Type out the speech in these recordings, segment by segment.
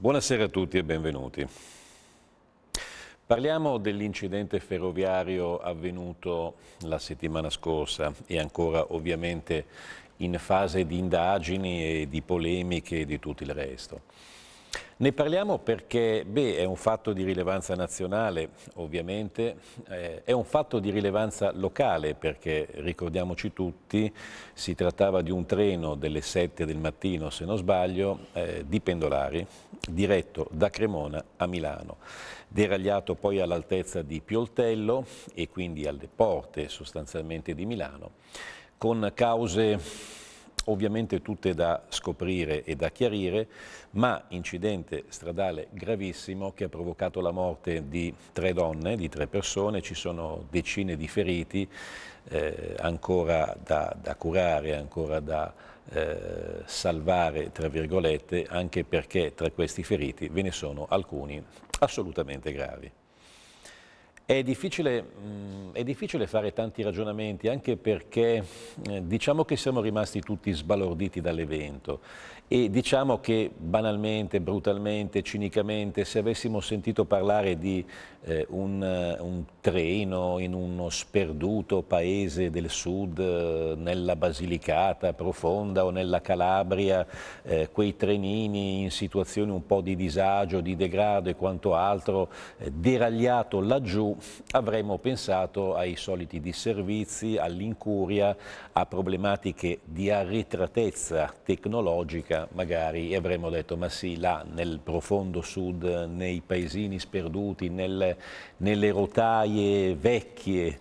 Buonasera a tutti e benvenuti. Parliamo dell'incidente ferroviario avvenuto la settimana scorsa e ancora ovviamente in fase di indagini e di polemiche e di tutto il resto. Ne parliamo perché beh, è un fatto di rilevanza nazionale ovviamente, eh, è un fatto di rilevanza locale perché ricordiamoci tutti si trattava di un treno delle 7 del mattino se non sbaglio eh, di pendolari diretto da Cremona a Milano, deragliato poi all'altezza di Pioltello e quindi alle porte sostanzialmente di Milano con cause ovviamente tutte da scoprire e da chiarire, ma incidente stradale gravissimo che ha provocato la morte di tre donne, di tre persone, ci sono decine di feriti eh, ancora da, da, curare, ancora da eh, salvare, tra virgolette, anche perché tra questi feriti ve ne sono alcuni assolutamente gravi. È difficile, mm, è difficile, fare tanti ragionamenti anche perché eh, diciamo che siamo rimasti tutti sbalorditi dall'evento e diciamo che banalmente, brutalmente, cinicamente se avessimo sentito parlare di eh, un, un, treno in uno sperduto paese del sud eh, nella Basilicata profonda o nella Calabria eh, quei trenini in situazioni un po' di disagio, di degrado e quanto altro deragliato laggiù avremmo pensato ai soliti disservizi, all'incuria, a problematiche di arretratezza tecnologica magari e avremmo detto ma sì, là nel profondo sud, nei paesini sperduti, nel, nelle rotaie vecchie,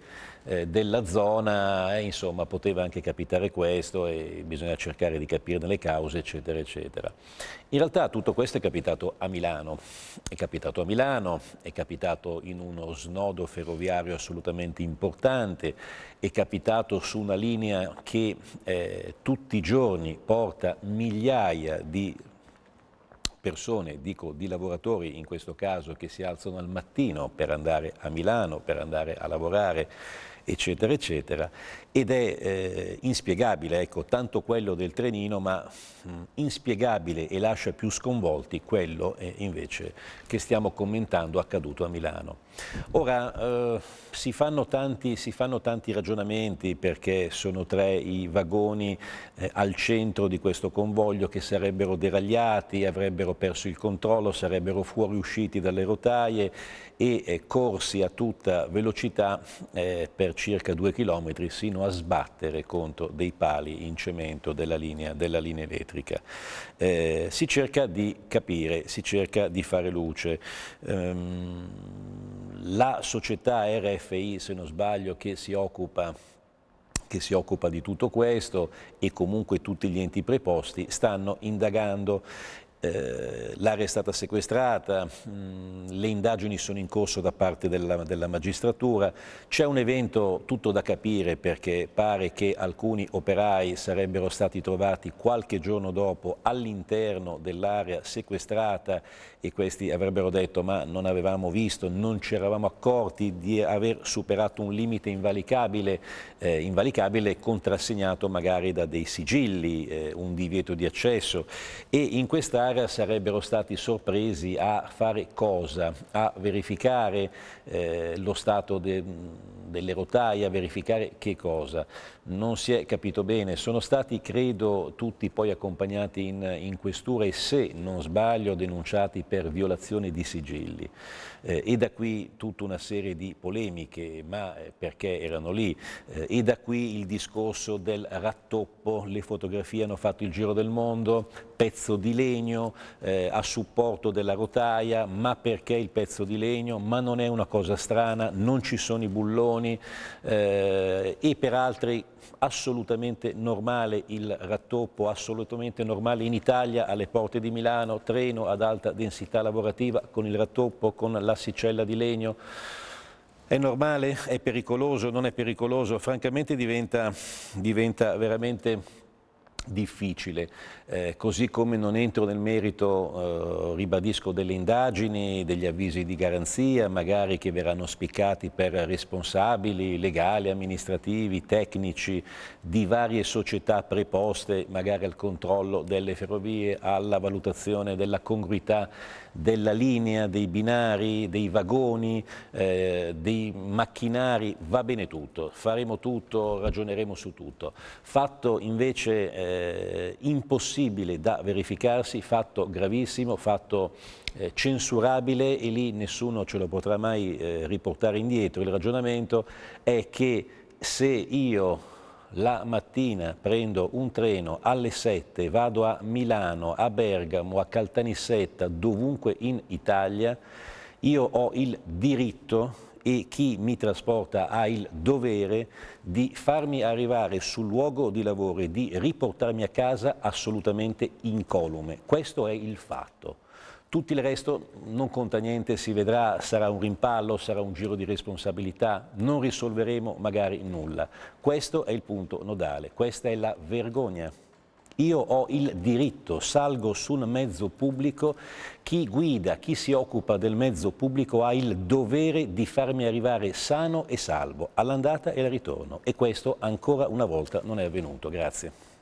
eh, della zona, eh, insomma poteva anche capitare questo e bisogna cercare di capirne le cause eccetera eccetera. In realtà tutto questo è capitato a Milano, è capitato a Milano, è capitato in uno snodo ferroviario assolutamente importante, è capitato su una linea che eh, tutti i giorni porta migliaia di persone, dico di lavoratori in questo caso, che si alzano al mattino per andare a Milano, per andare a lavorare eccetera, eccetera. Ed è eh, inspiegabile, ecco, tanto quello del trenino, ma mh, mm, inspiegabile e lascia più sconvolti quello eh, invece che stiamo commentando accaduto a Milano. Ora, eh, si, fanno tanti, si, fanno tanti, ragionamenti perché sono tre i vagoni eh, al centro di questo convoglio che sarebbero deragliati, avrebbero perso il controllo, sarebbero fuoriusciti dalle rotaie e eh, corsi a tutta velocità eh, per circa due chilometri sino a sbattere contro dei pali in cemento della linea, della linea elettrica. Eh, si cerca di capire, si cerca di fare luce. Um, la società RFI, se non sbaglio, che si occupa che si occupa di tutto questo e comunque tutti gli enti preposti stanno indagando eh, l'area è stata sequestrata, mm, le indagini sono in corso da parte della, della magistratura, c'è un evento tutto da capire perché pare che alcuni operai sarebbero stati trovati qualche giorno dopo all'interno dell'area sequestrata e questi avrebbero detto ma non avevamo visto, non ci eravamo accorti di aver superato un limite invalicabile, eh, invalicabile contrassegnato magari da dei sigilli, eh, un divieto di accesso e in questa Qatar sarebbero stati sorpresi a fare cosa? A verificare eh, lo stato del delle rotaie a verificare che cosa. Non si è capito bene, sono stati credo tutti poi accompagnati in, in questura e se non sbaglio denunciati per violazione di sigilli. Eh, e da qui tutta una serie di polemiche, ma eh, perché erano lì? Eh, e da qui il discorso del rattoppo, le fotografie hanno fatto il giro del mondo, pezzo di legno eh, a supporto della rotaia, ma perché il pezzo di legno? Ma non è una cosa strana, non ci sono i bulloni, milioni eh, e per altri assolutamente normale il rattoppo, assolutamente normale in Italia alle porte di Milano, treno ad alta densità lavorativa con il rattoppo, con l'assicella di legno. È normale? È pericoloso? Non è pericoloso? Francamente diventa, diventa veramente difficile, eh, così come non entro nel merito, eh, ribadisco, delle indagini, degli avvisi di garanzia, magari che verranno spiccati per responsabili legali, amministrativi, tecnici di varie società preposte, magari al controllo delle ferrovie, alla valutazione della congruità della linea, dei binari, dei vagoni, eh, dei macchinari, va bene tutto, faremo tutto, ragioneremo su tutto. Fatto invece eh, eh, impossibile da verificarsi, fatto gravissimo, fatto eh, censurabile e lì nessuno ce lo potrà mai eh, riportare indietro. Il ragionamento è che se io la mattina prendo un treno alle 7, vado a Milano, a Bergamo, a Caltanissetta, dovunque in Italia, io ho il diritto e chi mi trasporta ha il dovere di farmi arrivare sul luogo di lavoro e di riportarmi a casa assolutamente incolume. Questo è il fatto. Tutto il resto non conta niente, si vedrà, sarà un rimpallo, sarà un giro di responsabilità, non risolveremo magari nulla. Questo è il punto nodale, questa è la vergogna. Io ho il diritto, salgo su un mezzo pubblico, chi guida, chi si occupa del mezzo pubblico ha il dovere di farmi arrivare sano e salvo all'andata e al ritorno e questo ancora una volta non è avvenuto. Grazie.